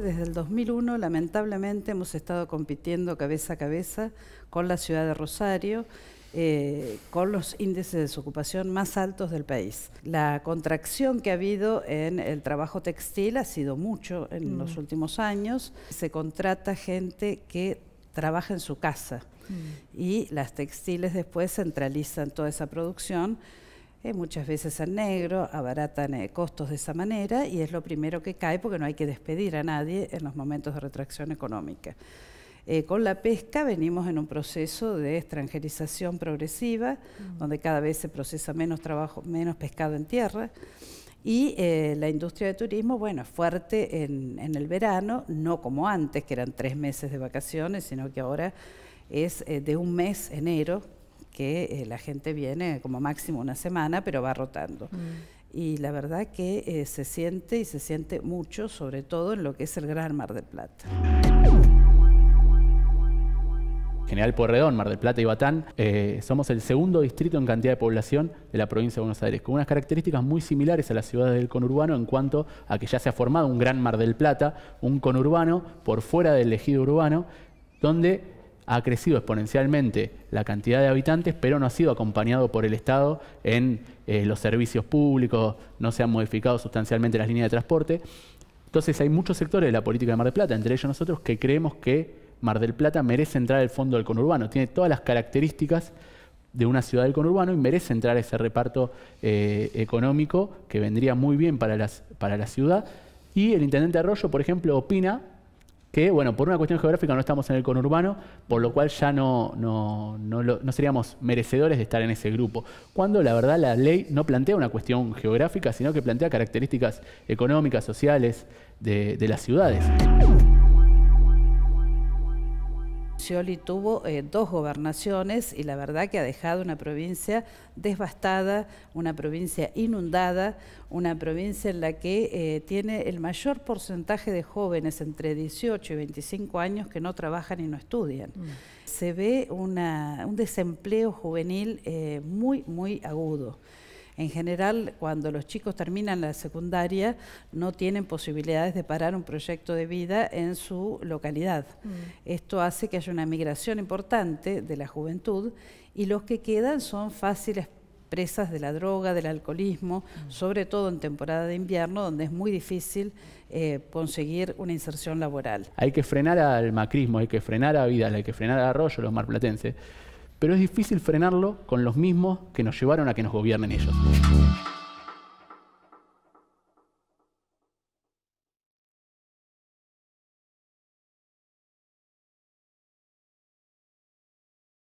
Desde el 2001, lamentablemente, hemos estado compitiendo cabeza a cabeza con la ciudad de Rosario, eh, con los índices de desocupación más altos del país. La contracción que ha habido en el trabajo textil ha sido mucho en mm. los últimos años. Se contrata gente que trabaja en su casa mm. y las textiles después centralizan toda esa producción muchas veces en negro, abaratan eh, costos de esa manera y es lo primero que cae porque no hay que despedir a nadie en los momentos de retracción económica. Eh, con la pesca venimos en un proceso de extranjerización progresiva, mm. donde cada vez se procesa menos trabajo, menos pescado en tierra. Y eh, la industria de turismo, bueno, es fuerte en, el verano, no como antes, que eran tres meses de vacaciones, sino que ahora es de un mes enero que eh, la gente viene como máximo una semana, pero va rotando. Mm. Y la verdad que eh, se siente y se siente mucho, sobre todo en lo que es el Gran Mar del Plata. General Porredón, Mar del Plata y Batán, eh, somos el segundo distrito en cantidad de población de la provincia de Buenos Aires, con unas características muy similares a las ciudades del conurbano en cuanto a que ya se ha formado un gran Mar del Plata, un conurbano por fuera del ejido urbano, donde ha crecido exponencialmente la cantidad de habitantes, pero no ha sido acompañado por el Estado en eh, los servicios públicos, no se han modificado sustancialmente las líneas de transporte. Entonces hay muchos sectores de la política de Mar del Plata, entre ellos nosotros, que creemos que Mar del Plata merece entrar al fondo del conurbano, tiene todas las características de una ciudad del conurbano y merece entrar ese reparto eh, económico que vendría muy bien para, para la ciudad. Y el intendente Arroyo, por ejemplo, opina que, bueno, por una cuestión geográfica no estamos en el conurbano, por lo cual ya no, no, seríamos merecedores de estar en ese grupo. Cuando la verdad la ley no plantea una cuestión geográfica, sino que plantea características económicas, sociales de las ciudades. Y tuvo eh, dos gobernaciones y la verdad que ha dejado una provincia devastada, una provincia inundada, una provincia en la que eh, tiene el mayor porcentaje de jóvenes entre 18 y 25 años que no trabajan y no estudian. Mm. Se ve un desempleo juvenil eh, muy, muy agudo. En general, cuando los chicos terminan la secundaria, no tienen posibilidades de parar un proyecto de vida en su localidad. Mm. Esto hace que haya una migración importante de la juventud y los que quedan son fáciles presas de la droga, del alcoholismo, mm. sobre todo en temporada de invierno, donde es muy difícil eh, conseguir una inserción laboral. Hay que frenar al macrismo, hay que frenar a Vidal, hay que frenar a Arroyo, los marplatenses pero es difícil frenarlo con los mismos que nos llevaron a que nos gobiernen ellos.